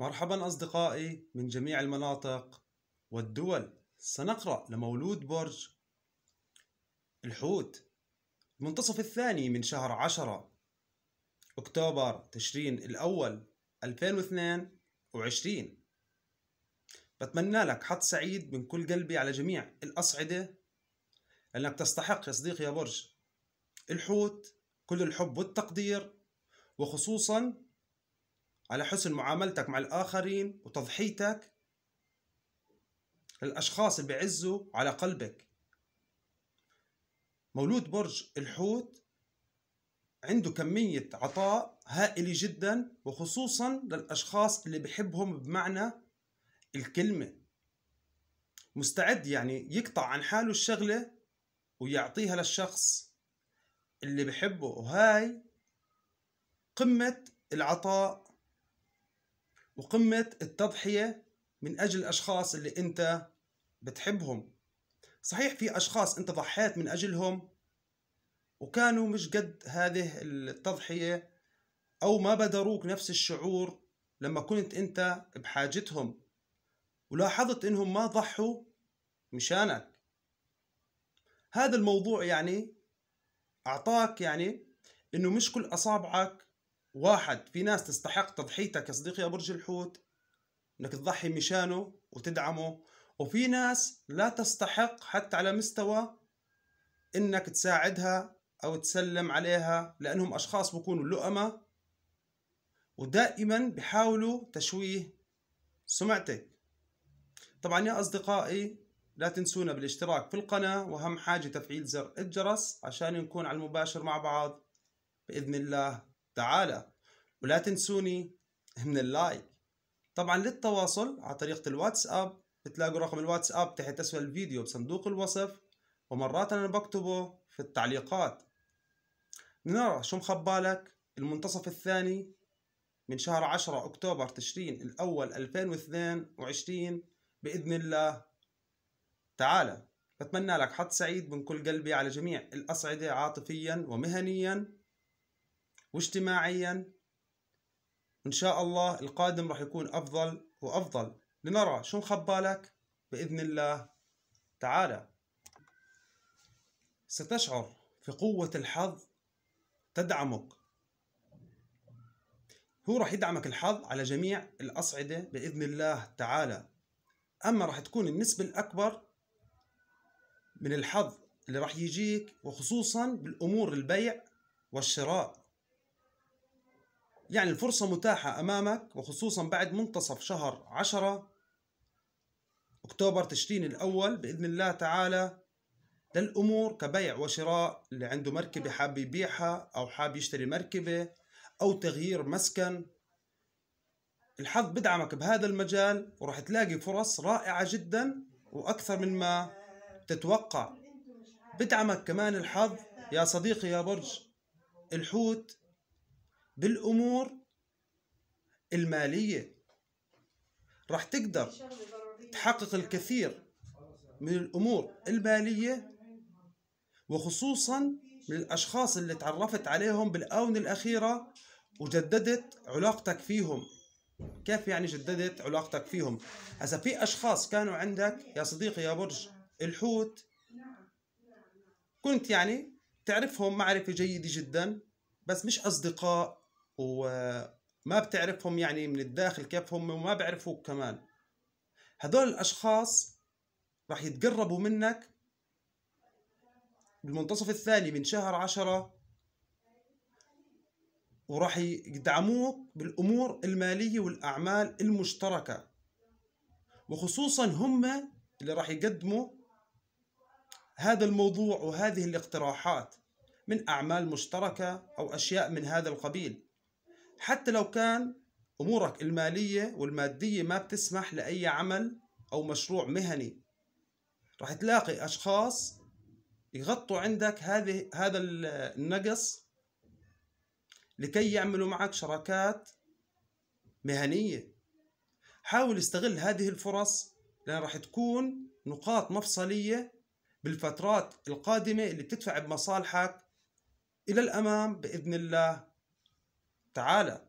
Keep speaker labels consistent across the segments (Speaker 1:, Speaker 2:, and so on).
Speaker 1: مرحبا أصدقائي من جميع المناطق والدول سنقرأ لمولود برج الحوت منتصف الثاني من شهر عشرة أكتوبر تشرين الأول 2022 بتمنى لك حظ سعيد من كل قلبي على جميع الأصعدة لأنك تستحق يا صديقي يا برج الحوت كل الحب والتقدير وخصوصا على حسن معاملتك مع الآخرين وتضحيتك للأشخاص اللي بيعزوا على قلبك مولود برج الحوت عنده كمية عطاء هائلة جدا وخصوصا للأشخاص اللي بحبهم بمعنى الكلمة مستعد يعني يقطع عن حاله الشغلة ويعطيها للشخص اللي بحبه وهاي قمة العطاء وقمة التضحية من أجل الأشخاص اللي أنت بتحبهم صحيح في أشخاص أنت ضحيت من أجلهم وكانوا مش قد هذه التضحية أو ما بدروك نفس الشعور لما كنت أنت بحاجتهم ولاحظت أنهم ما ضحوا مشانك هذا الموضوع يعني أعطاك يعني أنه مش كل أصابعك واحد في ناس تستحق تضحيتك يا صديقي يا برج الحوت انك تضحي مشانه وتدعمه وفي ناس لا تستحق حتى على مستوى انك تساعدها او تسلم عليها لانهم اشخاص بكونوا لؤمه ودائما بحاولوا تشويه سمعتك طبعا يا اصدقائي لا تنسونا بالاشتراك في القناه واهم حاجه تفعيل زر الجرس عشان نكون على المباشر مع بعض باذن الله تعالى ولا تنسوني من اللايك طبعا للتواصل على طريقة الواتساب بتلاقوا رقم الواتساب تحت أسفل الفيديو بصندوق الوصف ومرات أنا بكتبه في التعليقات نرى شو مخبالك المنتصف الثاني من شهر 10 أكتوبر تشرين الأول 2022 بإذن الله تعالى بتمنى لك حظ سعيد من كل قلبي على جميع الأصعدة عاطفيا ومهنيا واجتماعيا إن شاء الله القادم راح يكون أفضل وأفضل لنرى شو مخبالك بإذن الله تعالى ستشعر في قوة الحظ تدعمك هو راح يدعمك الحظ على جميع الأصعدة بإذن الله تعالى أما راح تكون النسبة الأكبر من الحظ اللي راح يجيك وخصوصا بالأمور البيع والشراء يعني الفرصة متاحة أمامك وخصوصا بعد منتصف شهر عشرة أكتوبر تشرين الأول بإذن الله تعالى للأمور كبيع وشراء اللي عنده مركبة حاب يبيعها أو حاب يشتري مركبة أو تغيير مسكن الحظ بدعمك بهذا المجال وراح تلاقي فرص رائعة جدا وأكثر من ما تتوقع بدعمك كمان الحظ يا صديقي يا برج الحوت بالامور الماليه راح تقدر تحقق الكثير من الامور الماليه وخصوصا من الاشخاص اللي تعرفت عليهم بالاونه الاخيره وجددت علاقتك فيهم كيف يعني جددت علاقتك فيهم هسا في اشخاص كانوا عندك يا صديقي يا برج الحوت كنت يعني تعرفهم معرفه جيده جدا بس مش اصدقاء وما بتعرفهم يعني من الداخل كيف هم وما بيعرفوك كمان هذول الأشخاص راح يتقربوا منك بالمنتصف الثاني من شهر عشرة وراح يدعموك بالأمور المالية والأعمال المشتركة وخصوصا هم اللي راح يقدموا هذا الموضوع وهذه الاقتراحات من أعمال مشتركة أو أشياء من هذا القبيل حتى لو كان أمورك المالية والمادية ما بتسمح لأي عمل أو مشروع مهني رح تلاقي أشخاص يغطوا عندك هذه هذا النقص لكي يعملوا معك شراكات مهنية حاول استغل هذه الفرص لأن راح تكون نقاط مفصلية بالفترات القادمة اللي بتدفع بمصالحك إلى الأمام بإذن الله تعالى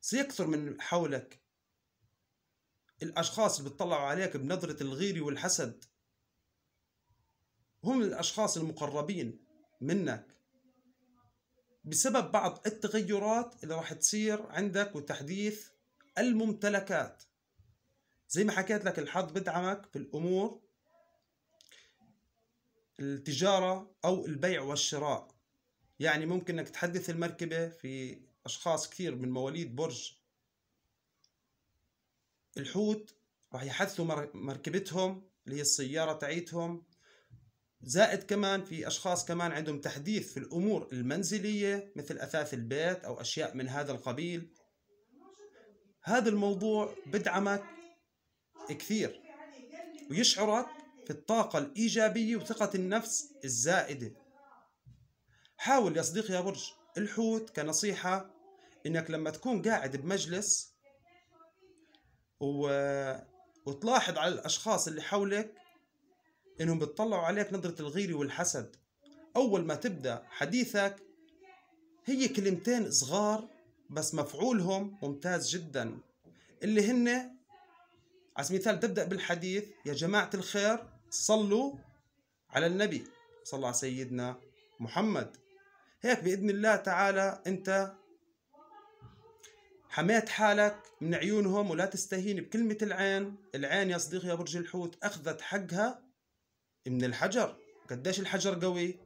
Speaker 1: سيكثر من حولك الأشخاص اللي بتطلعوا عليك بنظرة الغير والحسد هم الأشخاص المقربين منك بسبب بعض التغيرات اللي راح تصير عندك وتحديث الممتلكات زي ما حكيت لك الحظ بدعمك في الأمور التجارة أو البيع والشراء يعني ممكن انك تحدث المركبة في اشخاص كثير من مواليد برج الحوت راح يحدثوا مركبتهم اللي هي السيارة تاعيتهم زائد كمان في اشخاص كمان عندهم تحديث في الامور المنزلية مثل اثاث البيت او اشياء من هذا القبيل هذا الموضوع بدعمك كثير ويشعرك في الطاقة الإيجابية وثقة النفس الزائدة حاول يا صديقي يا برج الحوت كنصيحة انك لما تكون قاعد بمجلس و... وتلاحظ على الاشخاص اللي حولك انهم بتطلعوا عليك نظرة الغيرة والحسد اول ما تبدأ حديثك هي كلمتين صغار بس مفعولهم ممتاز جدا اللي هن على سبيل المثال تبدأ بالحديث يا جماعة الخير صلوا على النبي صلى على سيدنا محمد هيك بإذن الله تعالى أنت حميت حالك من عيونهم ولا تستهين بكلمة العين العين يا صديقي يا برج الحوت أخذت حقها من الحجر قديش الحجر قوي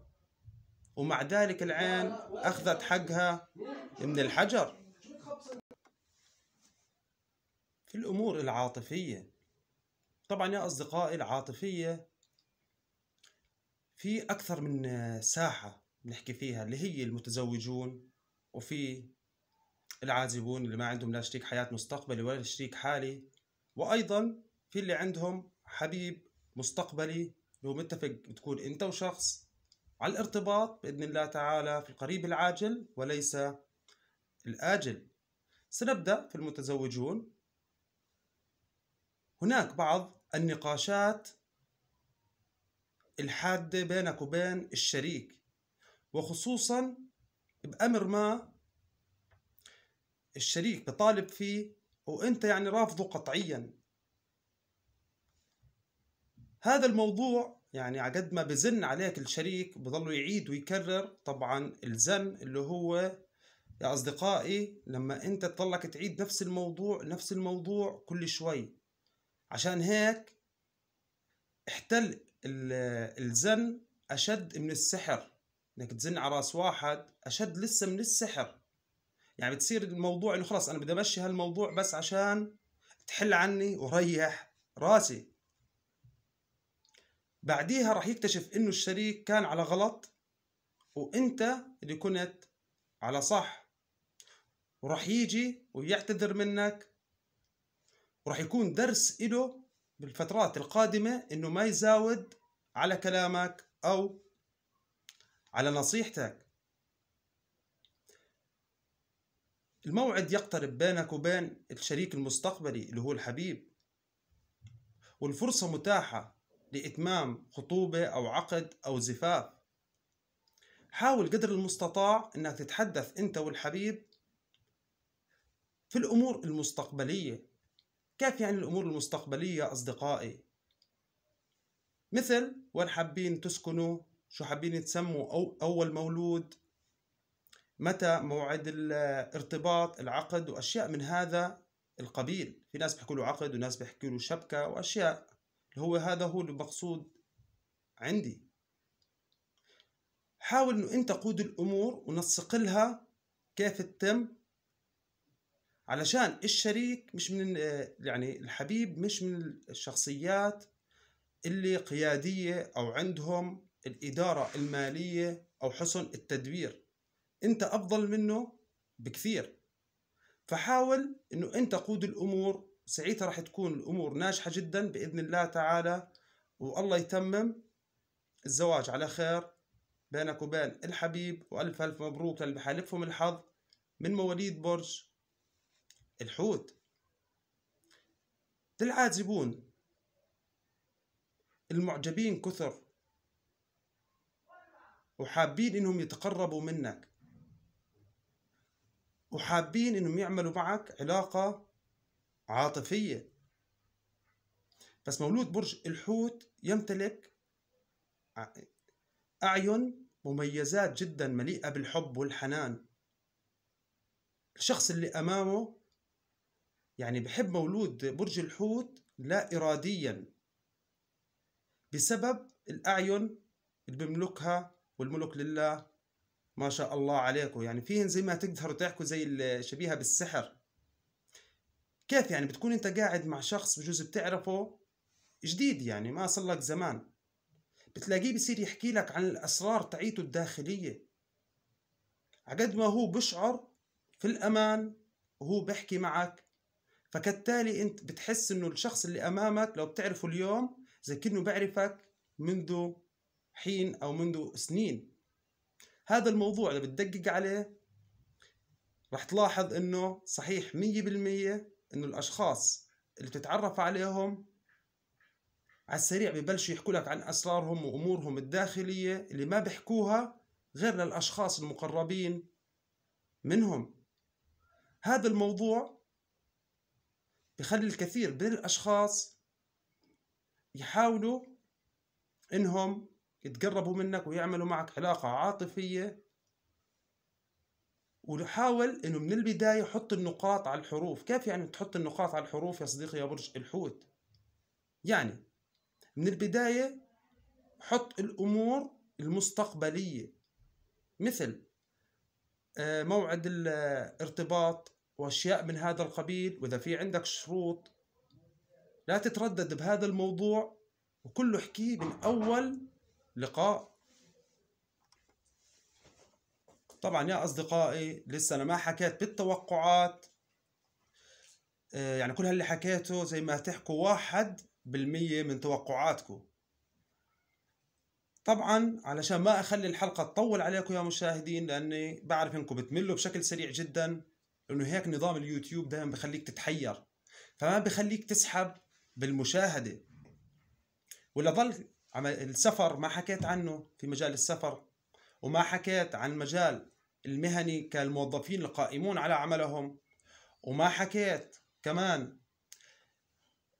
Speaker 1: ومع ذلك العين أخذت حقها من الحجر في الأمور العاطفية طبعا يا أصدقائي العاطفية في أكثر من ساحة بنحكي فيها اللي هي المتزوجون وفي العازبون اللي ما عندهم لا شريك حياة مستقبلي ولا شريك حالي وأيضا في اللي عندهم حبيب مستقبلي هو متفق بتكون أنت وشخص على الارتباط بإذن الله تعالى في القريب العاجل وليس الآجل سنبدأ في المتزوجون هناك بعض النقاشات الحادة بينك وبين الشريك وخصوصا بأمر ما الشريك بطالب فيه وانت يعني رافضه قطعيا هذا الموضوع يعني عقد ما بزن عليك الشريك بضل يعيد ويكرر طبعا الزن اللي هو يا أصدقائي لما أنت تضلك تعيد نفس الموضوع نفس الموضوع كل شوي عشان هيك احتل الزن أشد من السحر انك تزن على راس واحد اشد لسه من السحر يعني بتصير الموضوع انه خلاص انا بدي امشي هالموضوع بس عشان تحل عني وريح راسي بعديها راح يكتشف انه الشريك كان على غلط وانت اللي كنت على صح وراح يجي ويعتذر منك وراح يكون درس له بالفترات القادمة انه ما يزاود على كلامك او على نصيحتك الموعد يقترب بينك وبين الشريك المستقبلي اللي هو الحبيب والفرصة متاحة لإتمام خطوبة أو عقد أو زفاف حاول قدر المستطاع أنك تتحدث أنت والحبيب في الأمور المستقبلية كيف يعني الأمور المستقبلية أصدقائي مثل وين حابين تسكنوا شو حابين تسموا أو أول مولود متى موعد الارتباط العقد وأشياء من هذا القبيل في ناس بيحكوا له عقد وناس بيحكوا له شبكة وأشياء هو هذا هو المقصود عندي حاول انه انت قود الامور ونسق لها كيف تتم علشان الشريك مش من يعني الحبيب مش من الشخصيات اللي قيادية او عندهم الإدارة المالية أو حسن التدبير أنت أفضل منه بكثير فحاول أنه أنت قود الأمور ساعتها راح تكون الأمور ناجحة جدا بإذن الله تعالى والله يتمم الزواج على خير بينك وبين الحبيب وألف ألف مبروك اللي بحالفهم الحظ من مواليد برج الحوت للعازبون المعجبين كثر وحابين انهم يتقربوا منك وحابين انهم يعملوا معك علاقه عاطفيه بس مولود برج الحوت يمتلك اعين مميزات جدا مليئه بالحب والحنان الشخص اللي امامه يعني بحب مولود برج الحوت لا اراديا بسبب الاعين اللي بيملكها والملك لله ما شاء الله عليكم يعني فيهن زي ما تقدروا تحكوا زي شبيهة بالسحر كيف يعني بتكون انت قاعد مع شخص بجوز بتعرفه جديد يعني ما صار لك زمان بتلاقيه بصير يحكي لك عن الأسرار تعيته الداخلية عقد ما هو بشعر في الأمان وهو بحكي معك فكالتالي انت بتحس انه الشخص اللي امامك لو بتعرفه اليوم زي كأنه بعرفك منذ حين أو منذ سنين هذا الموضوع اللي بتدقق عليه رح تلاحظ انه صحيح 100% انه الاشخاص اللي بتتعرف عليهم على السريع ببلشوا يحكوا لك عن اسرارهم وامورهم الداخلية اللي ما بيحكوها غير للاشخاص المقربين منهم هذا الموضوع بخلي الكثير من الاشخاص يحاولوا انهم يتقربوا منك ويعملوا معك علاقة عاطفية ونحاول انه من البداية حط النقاط على الحروف كيف يعني تحط النقاط على الحروف يا صديقي يا برج الحوت يعني من البداية حط الأمور المستقبلية مثل آه، موعد الارتباط واشياء من هذا القبيل واذا في عندك شروط لا تتردد بهذا الموضوع وكله احكيه من اول لقاء طبعا يا أصدقائي لسه أنا ما حكيت بالتوقعات آه، يعني كل هاللي حكيته زي ما تحكوا واحد بالمية من توقعاتكم طبعا علشان ما أخلي الحلقة تطول عليكم يا مشاهدين لأني بعرف إنكم بتملوا بشكل سريع جدا انه هيك نظام اليوتيوب دائما بخليك تتحير فما بخليك تسحب بالمشاهدة ولا ضل السفر ما حكيت عنه في مجال السفر وما حكيت عن مجال المهني كالموظفين القائمون على عملهم وما حكيت كمان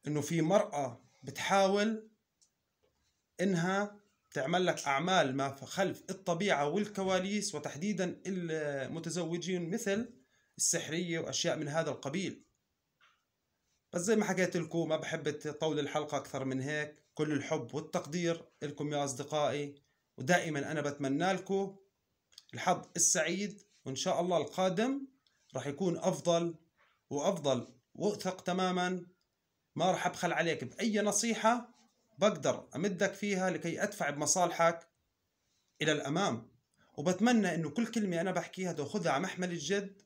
Speaker 1: انه في مرأة بتحاول انها تعمل لك اعمال ما خلف الطبيعة والكواليس وتحديدا المتزوجين مثل السحرية واشياء من هذا القبيل بس زي ما حكيت لكم ما بحب طول الحلقة اكثر من هيك كل الحب والتقدير لكم يا أصدقائي ودائما أنا بتمنى لكم الحظ السعيد وإن شاء الله القادم راح يكون أفضل وأفضل وأثق تماما ما راح أبخل عليك بأي نصيحة بقدر أمدك فيها لكي أدفع بمصالحك إلى الأمام وبتمنى إنه كل كلمة أنا بحكيها تأخذها على محمل الجد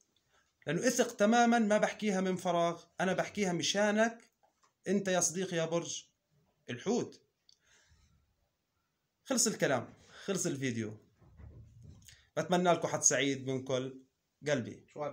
Speaker 1: لأنه اثق تماما ما بحكيها من فراغ أنا بحكيها مشانك أنت يا صديقي يا برج الحوت خلص الكلام خلص الفيديو بتمنى لكم حد سعيد من كل قلبي شو